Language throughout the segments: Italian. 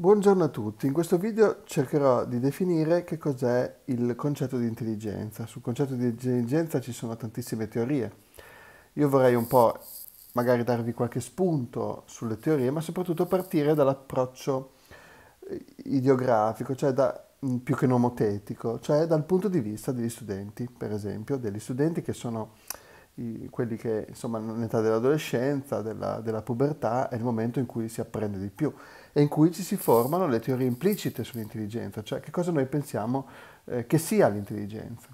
Buongiorno a tutti, in questo video cercherò di definire che cos'è il concetto di intelligenza. Sul concetto di intelligenza ci sono tantissime teorie. Io vorrei un po' magari darvi qualche spunto sulle teorie, ma soprattutto partire dall'approccio eh, ideografico, cioè da, mm, più che nomotetico, cioè dal punto di vista degli studenti, per esempio, degli studenti che sono i, quelli che insomma in età dell'adolescenza, della, della pubertà, è il momento in cui si apprende di più e in cui ci si formano le teorie implicite sull'intelligenza, cioè che cosa noi pensiamo eh, che sia l'intelligenza.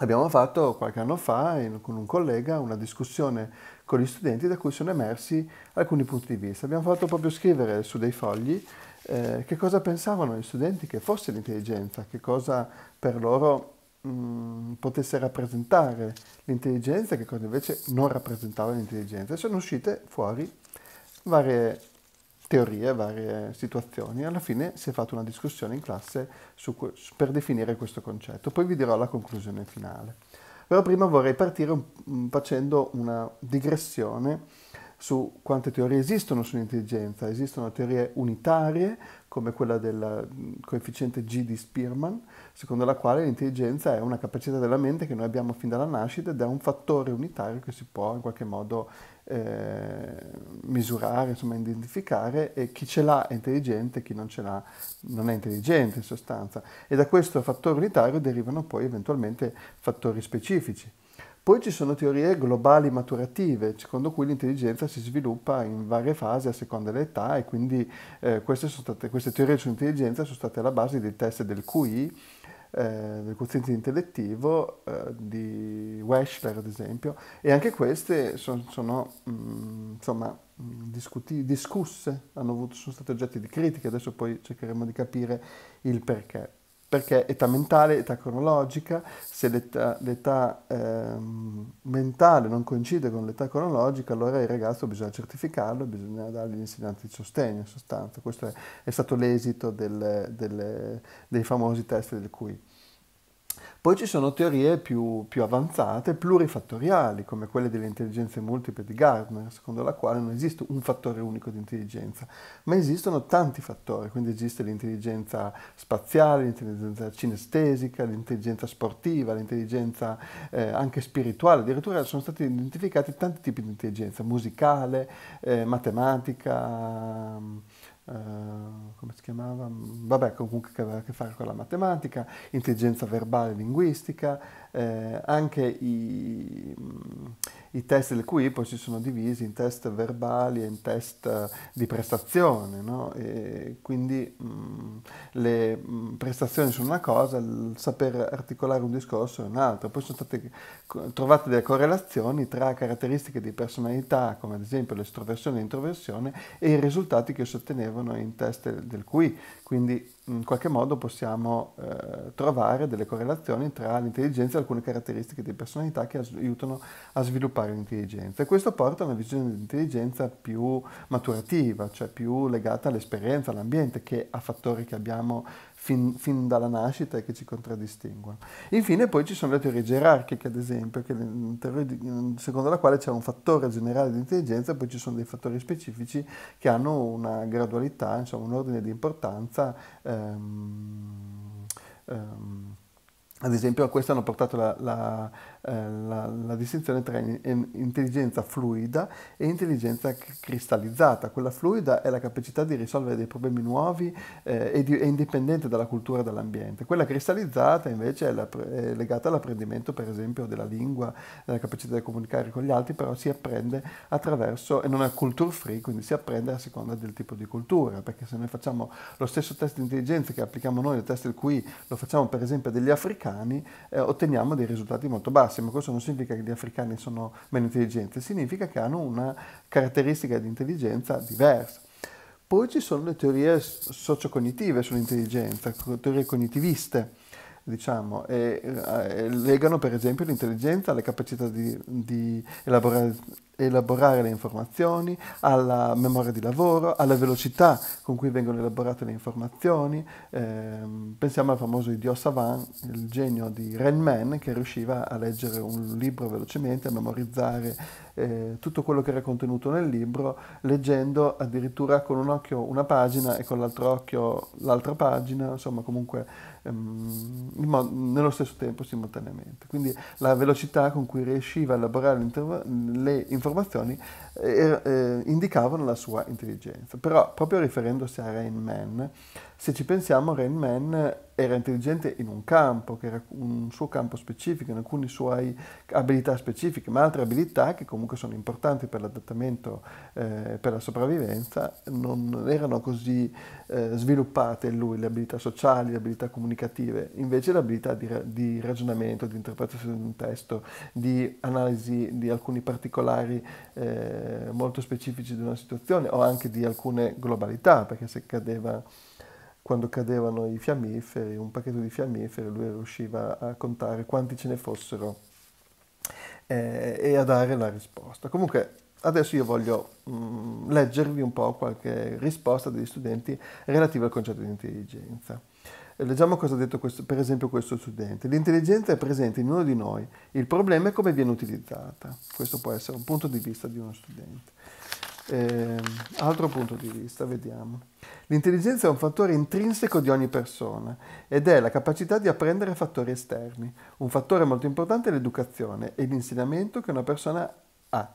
Abbiamo fatto qualche anno fa in, con un collega una discussione con gli studenti da cui sono emersi alcuni punti di vista. Abbiamo fatto proprio scrivere su dei fogli eh, che cosa pensavano gli studenti che fosse l'intelligenza, che cosa per loro mm, potesse rappresentare l'intelligenza e che cosa invece non rappresentava l'intelligenza. sono uscite fuori varie teorie, varie situazioni. Alla fine si è fatta una discussione in classe su, per definire questo concetto. Poi vi dirò la conclusione finale. Però prima vorrei partire facendo una digressione su quante teorie esistono sull'intelligenza. Esistono teorie unitarie, come quella del mm, coefficiente G di Spearman, secondo la quale l'intelligenza è una capacità della mente che noi abbiamo fin dalla nascita ed è un fattore unitario che si può in qualche modo eh, misurare, insomma identificare e chi ce l'ha è intelligente, chi non ce l'ha non è intelligente in sostanza. E da questo fattore unitario derivano poi eventualmente fattori specifici. Poi ci sono teorie globali maturative, secondo cui l'intelligenza si sviluppa in varie fasi a seconda dell'età e quindi eh, queste, state, queste, teorie sull'intelligenza sono state alla base dei test del QI, eh, del quoziente intellettivo, eh, di Weschler ad esempio, e anche queste sono, sono mm, mh, insomma, mm, discuti, discusse, avuto, sono state oggetti di critiche, adesso poi cercheremo di capire il perché perché età mentale, età cronologica, se l'età, l'età ehm, mentale non coincide con l'età cronologica, allora il ragazzo bisogna certificarlo, bisogna dargli gli insegnanti di sostegno in sostanza. Questo è, è stato l'esito del, del, dei famosi test del QI. Poi ci sono teorie più, più avanzate, plurifattoriali, come quelle delle intelligenze multiple di Gardner, secondo la quale non esiste un fattore unico di intelligenza, ma esistono tanti fattori, quindi esiste l'intelligenza spaziale, l'intelligenza cinestesica, l'intelligenza sportiva, l'intelligenza eh, anche spirituale, addirittura sono stati identificati tanti tipi di intelligenza, musicale, eh, matematica, eh, come si chiamava? Vabbè, comunque che aveva a che fare con la matematica, intelligenza verbale, linguistica, eh, anche i, mh, i test del QI poi si sono divisi in test verbali e in test eh, di prestazione, no? quindi mh, mm, le mm, prestazioni sono una cosa, il saper articolare un discorso è un'altra. Poi sono state trovate delle correlazioni tra caratteristiche di personalità, come ad esempio l'estroversione e l'introversione, e i risultati che si ottenevano in test del QI. Quindi in qualche modo possiamo eh, trovare delle correlazioni tra l'intelligenza e alcune caratteristiche di personalità che aiutano a sviluppare l'intelligenza. E questo porta a una visione di intelligenza più maturativa, cioè più legata all'esperienza, all'ambiente, che a fattori che abbiamo fin, fin, dalla nascita e che ci contraddistinguono. Infine poi ci sono le teorie gerarchiche, ad esempio, mm, teorie, mm, secondo la quale c'è un fattore generale di intelligenza, e poi ci sono dei fattori specifici che hanno una gradualità, insomma un ordine di importanza. Ehm, ehm, ad esempio a questo hanno portato la, la, eh, la, la, distinzione tra intelligenza fluida e intelligenza cristallizzata. Quella fluida è la capacità di risolvere dei problemi nuovi eh, e, di, indipendente dalla cultura e dall'ambiente. Quella cristallizzata invece è, è legata all'apprendimento per esempio della lingua, della capacità di comunicare con gli altri, però si apprende attraverso, e non è culture free, quindi si apprende a seconda del tipo di cultura, perché se noi facciamo lo stesso test di intelligenza che applichiamo noi, il test del QI, lo facciamo per esempio degli africani, africani eh, otteniamo dei risultati molto bassi, ma questo non significa che gli africani sono meno intelligenti, significa che hanno una caratteristica di intelligenza diversa. Poi ci sono le teorie sociocognitive sull'intelligenza, teorie cognitiviste, diciamo, e, e eh, legano per esempio l'intelligenza alle capacità di, di elaborare elaborare le informazioni, alla memoria di lavoro, alla velocità con cui vengono elaborate le informazioni. Eh, pensiamo al famoso idiot savant, il genio di Rain Man, che riusciva a leggere un libro velocemente, a memorizzare eh, tutto quello che era contenuto nel libro, leggendo addirittura con un occhio una pagina e con l'altro occhio l'altra pagina, insomma comunque ehm, nello stesso tempo simultaneamente. Quindi la velocità con cui riusciva a elaborare le informazioni informazioni eh, eh, indicavano la sua intelligenza. Però proprio riferendosi a Rain Man, se ci pensiamo, Rain Man era intelligente in un campo, che era un suo campo specifico, in alcune sue abilità specifiche, ma altre abilità che comunque sono importanti per l'adattamento e eh, per la sopravvivenza, non erano così eh, sviluppate in lui, le abilità sociali, le abilità comunicative, invece l'abilità di, di ragionamento, di interpretazione di un testo, di analisi di alcuni particolari eh, molto specifici di una situazione o anche di alcune globalità, perché se cadeva quando cadevano i fiammiferi, un pacchetto di fiammiferi, lui riusciva a contare quanti ce ne fossero eh, e a dare la risposta. Comunque adesso io voglio mh, mm, leggervi un po' qualche risposta degli studenti relativa al concetto di intelligenza. Leggiamo cosa ha detto questo, per esempio questo studente. L'intelligenza è presente in uno di noi, il problema è come viene utilizzata. Questo può essere un punto di vista di uno studente. Eh, altro punto di vista, vediamo. L'intelligenza è un fattore intrinseco di ogni persona ed è la capacità di apprendere fattori esterni. Un fattore molto importante è l'educazione e l'insegnamento che una persona ha.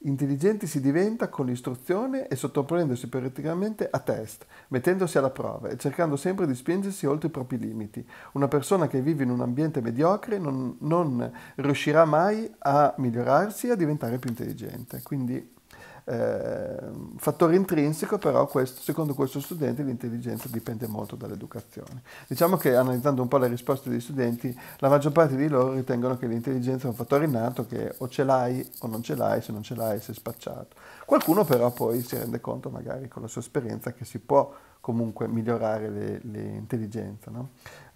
Intelligenti si diventa con l'istruzione e sottoponendosi periodicamente a test, mettendosi alla prova e cercando sempre di spingersi oltre i propri limiti. Una persona che vive in un ambiente mediocre non, non riuscirà mai a migliorarsi e a diventare più intelligente. Quindi eh, fattore intrinseco però questo, secondo questo studente l'intelligenza dipende molto dall'educazione. Diciamo che analizzando un po' le risposte degli studenti, la maggior parte di loro ritengono che l'intelligenza è un fattore innato che o ce l'hai o non ce l'hai, se non ce l'hai sei spacciato Qualcuno però poi si rende conto magari con la sua esperienza che si può comunque migliorare l'intelligenza. No?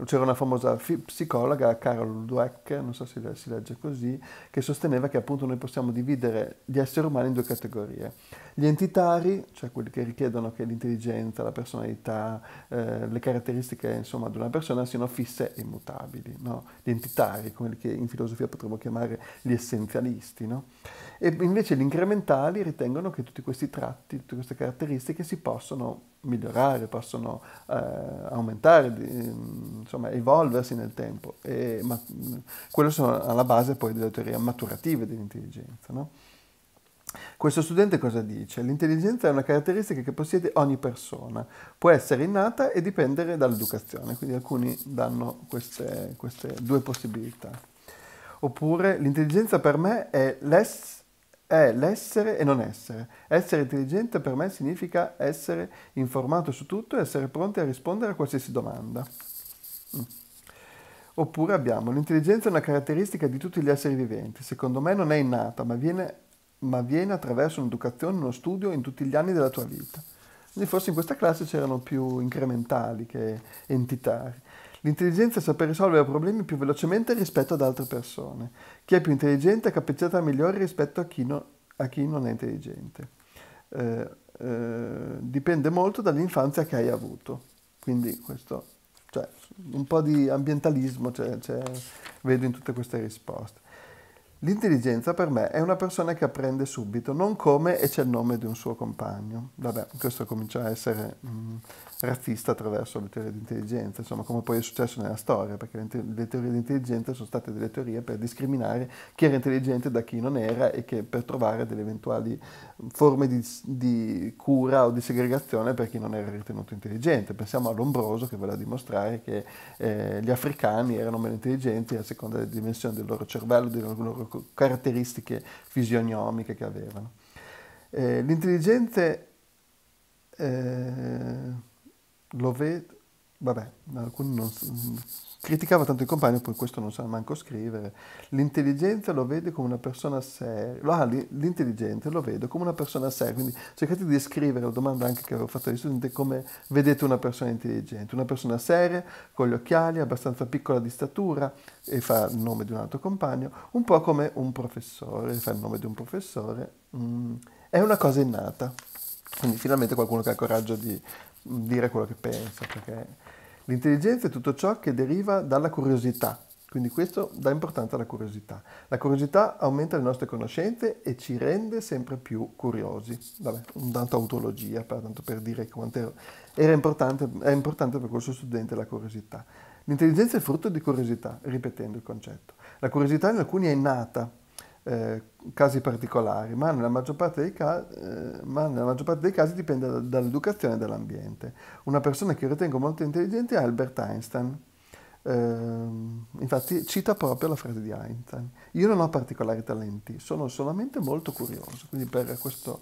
C'era una famosa psicologa, Carol Dweck, non so se si legge così, che sosteneva che appunto noi possiamo dividere gli esseri umani in due categorie. Gli entitari, cioè quelli che richiedono che l'intelligenza, la personalità, eh, le caratteristiche insomma di una persona siano fisse e immutabili. No? Gli entitari, come che in filosofia potremmo chiamare gli essenzialisti. No? E invece gli incrementali ritengono che tutti questi tratti, tutte queste caratteristiche si possono migliorare, possono eh, aumentare, di, insomma, evolversi nel tempo. E, ma, quello sono alla base poi delle teorie maturative dell'intelligenza. No? Questo studente cosa dice? L'intelligenza è una caratteristica che possiede ogni persona, può essere innata e dipendere dall'educazione, quindi alcuni danno queste, queste due possibilità. Oppure l'intelligenza per me è l'essere è l'essere e non essere. Essere intelligente per me significa essere informato su tutto e essere pronti a rispondere a qualsiasi domanda. Mm. Oppure abbiamo l'intelligenza è una caratteristica di tutti gli esseri viventi, secondo me non è innata, ma viene, ma viene attraverso un'educazione, uno studio in tutti gli anni della tua vita. Quindi forse in questa classe c'erano più incrementali che entitari. L'intelligenza è saper risolvere problemi più velocemente rispetto ad altre persone. Chi è più intelligente ha capacità migliore rispetto a chi, no, a chi non è intelligente. Eh, eh, dipende molto dall'infanzia che hai avuto. Quindi questo, cioè, un po' di ambientalismo cioè, cioè, vedo in tutte queste risposte. L'intelligenza per me è una persona che apprende subito, non come e c'è il nome di un suo compagno. Vabbè, questo comincia a essere... Mm, razzista attraverso le teorie di intelligenza, insomma, come poi è successo nella storia, perché le, te- le teorie di intelligenza sono state delle teorie per discriminare chi era intelligente da chi non era e che per trovare delle eventuali mm, forme di, di cura o di segregazione per chi non era ritenuto intelligente. Pensiamo a Lombroso che voleva dimostrare che eh, gli africani erano meno intelligenti a seconda delle dimensioni del loro cervello, delle loro caratteristiche fisionomiche che avevano. Eh, l'intelligente eh, lo vedo, vabbè, alcuni non criticava tanto il compagno, poi questo non sa manco scrivere. L'intelligenza lo vede come una persona seria, ah, l'intelligente lo vedo come una persona seria, quindi cercate di descrivere la domanda anche che avevo fatto agli studenti come vedete una persona intelligente, una persona seria, con gli occhiali, abbastanza piccola di statura e fa il nome di un altro compagno, un po' come un professore, fa il nome di un professore, mm, è una cosa innata. Quindi finalmente qualcuno che ha il coraggio di dire quello che pensa, perché l'intelligenza è tutto ciò che deriva dalla curiosità, quindi questo dà importanza alla curiosità. La curiosità aumenta le nostre conoscenze e ci rende sempre più curiosi. Vabbè, un tanto autologia, per, tanto per dire quanto era importante, è importante per questo studente la curiosità. L'intelligenza è frutto di curiosità, ripetendo il concetto. La curiosità in alcuni è innata, eh, casi particolari, ma nella, ca eh, ma nella, maggior parte dei casi dipende da dall'educazione e dall'ambiente. Una persona che ritengo molto intelligente è Albert Einstein. Eh, infatti cita proprio la frase di Einstein. Io non ho particolari talenti, sono solamente molto curioso, quindi per questo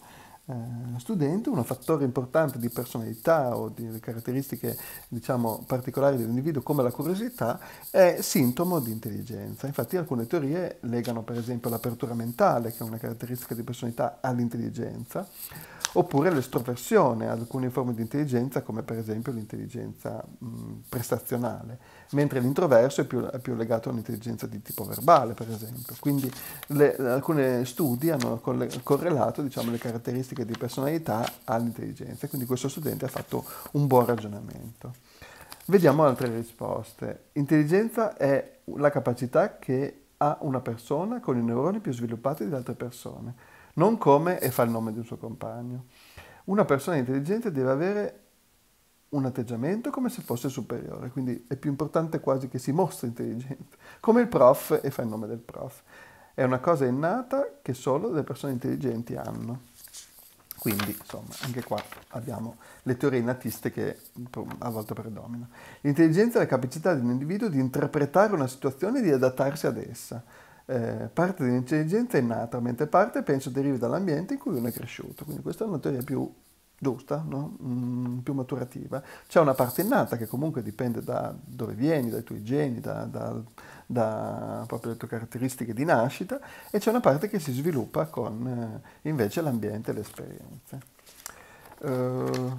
eh, studente, un fattore importante di personalità o di caratteristiche diciamo, particolari dell'individuo come la curiosità è sintomo di intelligenza. Infatti alcune teorie legano per esempio l'apertura mentale, che è una caratteristica di personalità, all'intelligenza, oppure l'estroversione, alcune forme di intelligenza come per esempio l'intelligenza mh, prestazionale, mentre l'introverso è più, è più legato a un'intelligenza di tipo verbale per esempio. Quindi le, alcuni studi hanno correlato diciamo, le caratteristiche caratteristiche di personalità all'intelligenza. Quindi questo studente ha fatto un buon ragionamento. Vediamo altre risposte. Intelligenza è la capacità che ha una persona con i neuroni più sviluppati di altre persone, non come e fa il nome di un suo compagno. Una persona intelligente deve avere un atteggiamento come se fosse superiore, quindi è più importante quasi che si mostri intelligente, come il prof e fa il nome del prof. È una cosa innata che solo le persone intelligenti hanno. Quindi, insomma, anche qua abbiamo le teorie natiste che boh, a volte predominano. L'intelligenza è la capacità di un individuo di interpretare una situazione e di adattarsi ad essa. Eh, parte dell'intelligenza è nata, mentre parte, penso, derivi dall'ambiente in cui uno è cresciuto. Quindi questa è una teoria più giusta, no? mm, più maturativa. C'è una parte innata che comunque dipende da dove vieni, dai tuoi geni, da, da, da proprio le tue caratteristiche di nascita e c'è una parte che si sviluppa con eh, invece l'ambiente e le esperienze. Uh,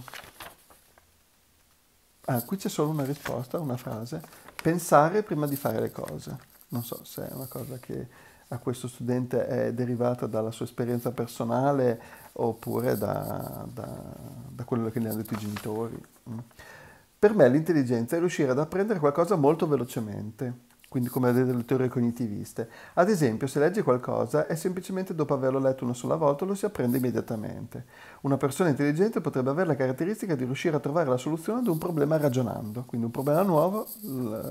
ah, qui c'è solo una risposta, una frase. Pensare prima di fare le cose. Non so se è una cosa che a questo studente è derivata dalla sua esperienza personale oppure da, da, da quello che gli hanno detto i genitori. Mm. Per me l'intelligenza è riuscire ad apprendere qualcosa molto velocemente quindi come le teorie cognitiviste. Ad esempio, se legge qualcosa è semplicemente dopo averlo letto una sola volta lo si apprende immediatamente. Una persona intelligente potrebbe avere la caratteristica di riuscire a trovare la soluzione ad un problema ragionando, quindi un problema nuovo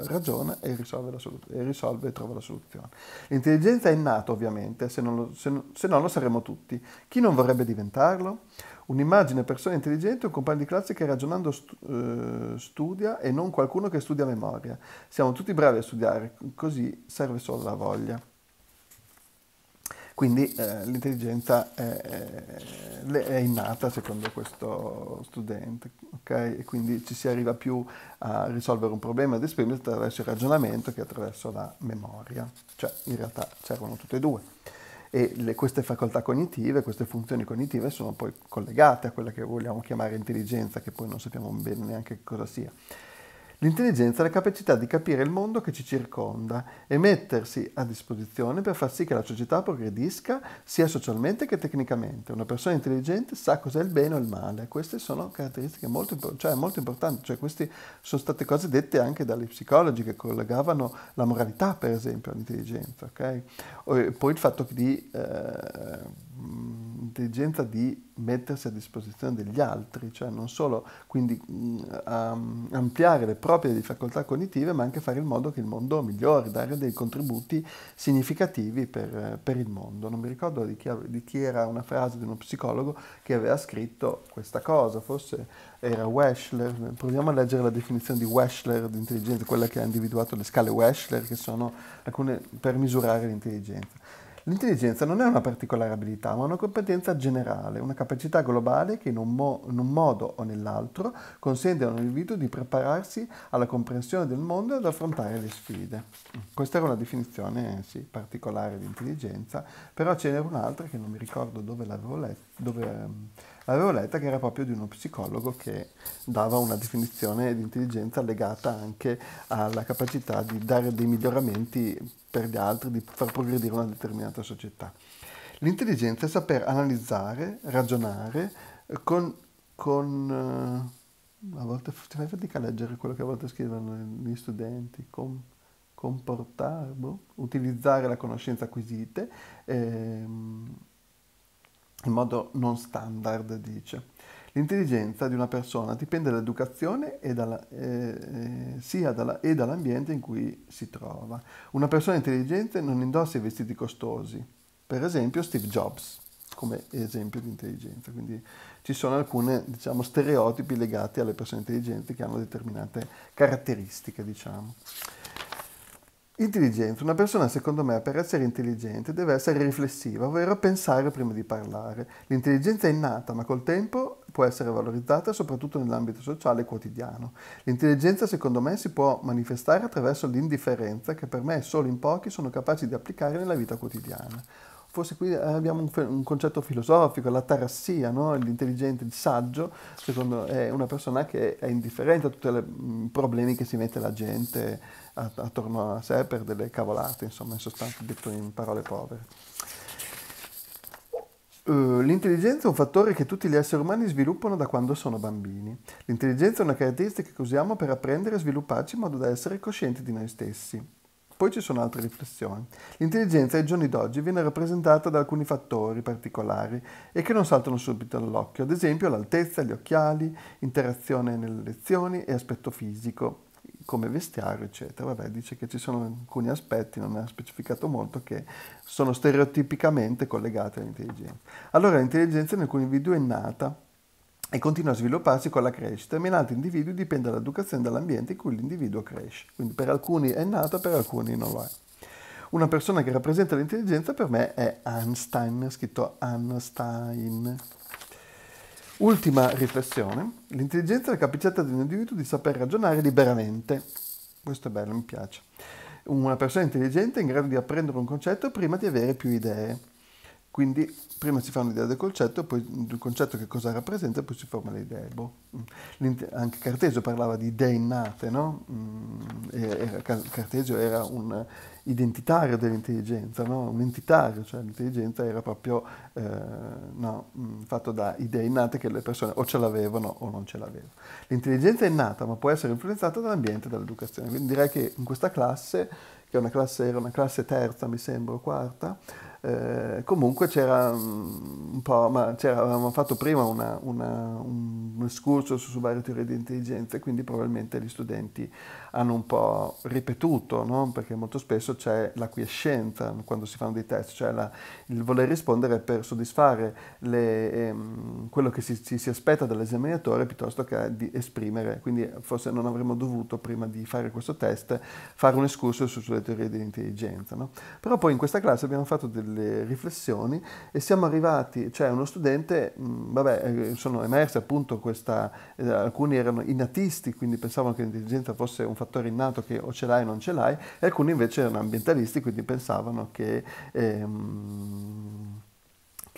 ragiona e risolve, e, risolve e trova la soluzione. L'intelligenza è innata ovviamente, se non, lo, se, se non lo saremo tutti. Chi non vorrebbe diventarlo? Un'immagine persona intelligente, è un compagno di classe che ragionando stu- eh, studia e non qualcuno che studia a memoria. Siamo tutti bravi a studiare, così serve solo la voglia. Quindi eh, l'intelligenza è, è, innata secondo questo studente, E quindi ci si arriva più a risolvere un problema ad esprimerlo attraverso il ragionamento che attraverso la memoria. Cioè in realtà servono tutte e due e le, queste facoltà cognitive, queste funzioni cognitive sono poi collegate a quella che vogliamo chiamare intelligenza, che poi non sappiamo bene neanche cosa sia. L'intelligenza è la capacità di capire il mondo che ci circonda e mettersi a disposizione per far sì che la società progredisca sia socialmente che tecnicamente. Una persona intelligente sa cos'è il bene o il male. Queste sono caratteristiche molto, cioè, molto importanti, cioè queste sono state cose dette anche dagli psicologi che collegavano la moralità, per esempio, all'intelligenza. Okay? Poi il fatto di... Eh, intelligenza di mettersi a disposizione degli altri, cioè non solo quindi um, ampliare le proprie difficoltà cognitive, ma anche fare in modo che il mondo migliori, dare dei contributi significativi per, per il mondo. Non mi ricordo di chi, di chi, era una frase di uno psicologo che aveva scritto questa cosa, forse era Weschler, proviamo a leggere la definizione di Weschler di intelligenza, quella che ha individuato le scale Weschler, che sono alcune per misurare l'intelligenza. L'intelligenza non è una particolare abilità, ma una competenza generale, una capacità globale che in un, mo in un modo o nell'altro consente a un individuo di prepararsi alla comprensione del mondo e ad affrontare le sfide. Questa era una definizione sì, particolare di intelligenza, però ce n'era un'altra che non mi ricordo dove l'avevo letta, Avevo letta che era proprio di uno psicologo che dava una definizione di intelligenza legata anche alla capacità di dare dei miglioramenti per gli altri, di far progredire una determinata società. L'intelligenza è saper analizzare, ragionare con... con eh, a volte ti fai fatica a leggere quello che a volte scrivono gli studenti, con, comportare, boh, utilizzare la conoscenza acquisita. Ehm, in modo non standard, dice. L'intelligenza di una persona dipende dall'educazione e, dalla, eh, eh, sia dalla, e dall'ambiente in cui si trova. Una persona intelligente non indossa i vestiti costosi, per esempio Steve Jobs come esempio di intelligenza, quindi ci sono alcuni diciamo, stereotipi legati alle persone intelligenti che hanno determinate caratteristiche. Diciamo. Intelligenza. Una persona, secondo me, per essere intelligente deve essere riflessiva, ovvero pensare prima di parlare. L'intelligenza è innata, ma col tempo può essere valorizzata soprattutto nell'ambito sociale e quotidiano. L'intelligenza, secondo me, si può manifestare attraverso l'indifferenza, che per me solo in pochi sono capaci di applicare nella vita quotidiana. Forse qui eh, abbiamo un, un concetto filosofico, la tarassia, no? l'intelligente, il saggio, secondo me è una persona che è indifferente a tutti i mm, problemi che si mette la gente attorno a sé per delle cavolate, insomma, in sostanza detto in parole povere. Eh, l'intelligenza è un fattore che tutti gli esseri umani sviluppano da quando sono bambini. L'intelligenza è una caratteristica che usiamo per apprendere e svilupparci in modo da essere coscienti di noi stessi. Poi ci sono altre riflessioni. L'intelligenza ai giorni d'oggi viene rappresentata da alcuni fattori particolari e che non saltano subito all'occhio, ad esempio l'altezza, gli occhiali, interazione nelle lezioni e aspetto fisico come vestiario, eccetera. Vabbè, dice che ci sono alcuni aspetti, non ha specificato molto, che sono stereotipicamente collegati all'intelligenza. Allora l'intelligenza in alcuni individui è nata e continua a svilupparsi con la crescita, ma in altri individui dipende dall'educazione e dall'ambiente in cui l'individuo cresce. Quindi per alcuni è nata, per alcuni non lo è. Una persona che rappresenta l'intelligenza per me è Einstein, scritto Einstein. Ultima riflessione, l'intelligenza è la capacità di un individuo di saper ragionare liberamente. Questo è bello, mi piace. Una persona intelligente è in grado di apprendere un concetto prima di avere più idee. Quindi prima si fa un'idea del concetto, poi del concetto che cosa rappresenta, poi si forma le idee. Boh. Mm. Anche Cartesio parlava di idee innate, no? Mm, era, Cartesio era un identitario dell'intelligenza, no? un entitario, cioè l'intelligenza era proprio eh, no, mm, fatto da idee innate che le persone o ce l'avevano o non ce l'avevano. L'intelligenza è innata ma può essere influenzata dall'ambiente e dall'educazione, quindi direi che in questa classe, che una classe, era una classe terza mi sembra, o quarta, eh, comunque c'era mm, un po', ma avevamo fatto prima una, una, un, un escurso su, su varie teorie di intelligenza e quindi probabilmente gli studenti hanno un po' ripetuto, no? perché molto spesso c'è l'acquiescenza quando si fanno dei test, cioè la, il voler rispondere per soddisfare le, ehm, quello che si, si, si aspetta dall'esaminatore piuttosto che di esprimere. Quindi forse non avremmo dovuto, prima di fare questo test, fare un escursus sulle teorie dell'intelligenza. No? Però poi in questa classe abbiamo fatto delle riflessioni e siamo arrivati, cioè uno studente, mh, vabbè, eh, sono emerse appunto questa, eh, alcuni erano innatisti, quindi pensavano che l'intelligenza fosse un fattore innato che o ce l'hai o non ce l'hai, e alcuni invece erano ambientalisti, quindi pensavano che... Ehm,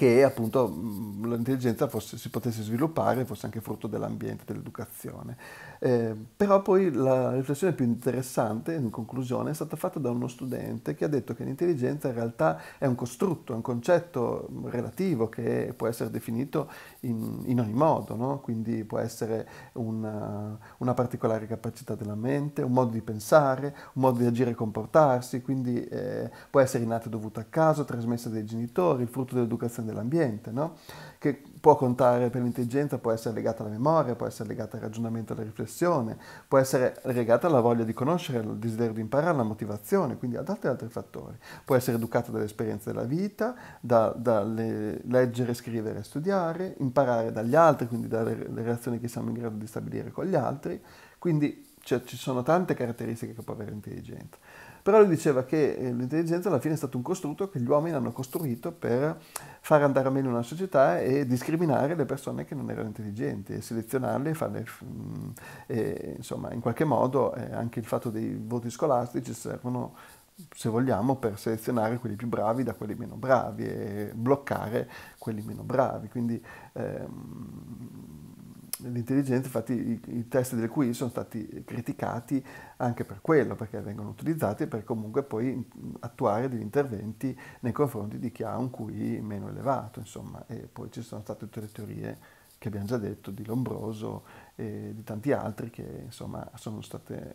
che appunto mm, l'intelligenza fosse, si potesse sviluppare fosse anche frutto dell'ambiente, dell'educazione. Eh, però poi la riflessione più interessante, in conclusione, è stata fatta da uno studente che ha detto che l'intelligenza in realtà è un costrutto, è un concetto relativo che può essere definito in, in ogni modo, no? quindi può essere una, una, particolare capacità della mente, un modo di pensare, un modo di agire e comportarsi, quindi eh, può essere innata dovuta a caso, trasmessa dai genitori, il frutto dell'educazione dell'ambiente, no? che può contare per l'intelligenza, può essere legata alla memoria, può essere legata al ragionamento alla riflessione, può essere legata alla voglia di conoscere, al desiderio di imparare, alla motivazione, quindi ad altri, altri fattori. Può essere educata dalle esperienze della vita, da, dalle leggere, scrivere, studiare, imparare dagli altri, quindi dalle relazioni che siamo in grado di stabilire con gli altri. Quindi cioè, ci sono tante caratteristiche che può avere l'intelligenza. Però lui diceva che eh, l'intelligenza alla fine è stato un costrutto che gli uomini hanno costruito per far andare a meno una società e discriminare le persone che non erano intelligenti e selezionarle e farle, mm, e, insomma, in qualche modo eh, anche il fatto dei voti scolastici servono se vogliamo, per selezionare quelli più bravi da quelli meno bravi e bloccare quelli meno bravi. Quindi ehm, l'intelligenza, infatti i, i, test del QI sono stati criticati anche per quello, perché vengono utilizzati per comunque poi attuare degli interventi nei confronti di chi ha un QI meno elevato, insomma, e poi ci sono state tutte le teorie che abbiamo già detto di Lombroso e di tanti altri che insomma sono state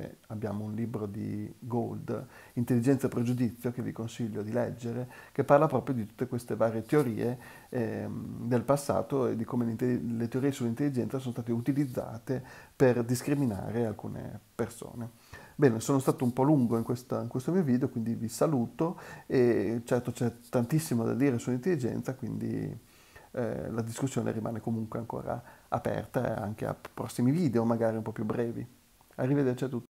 cioè abbiamo un libro di Gold, Intelligenza e Pregiudizio, che vi consiglio di leggere, che parla proprio di tutte queste varie teorie eh, del passato e di come le teorie sull'intelligenza sono state utilizzate per discriminare alcune persone. Bene, sono stato un po' lungo in, questa, in questo mio video, quindi vi saluto e certo c'è tantissimo da dire sull'intelligenza, quindi... Eh, la discussione rimane comunque ancora aperta anche a prossimi video, magari un po' più brevi. Arrivederci a tutti.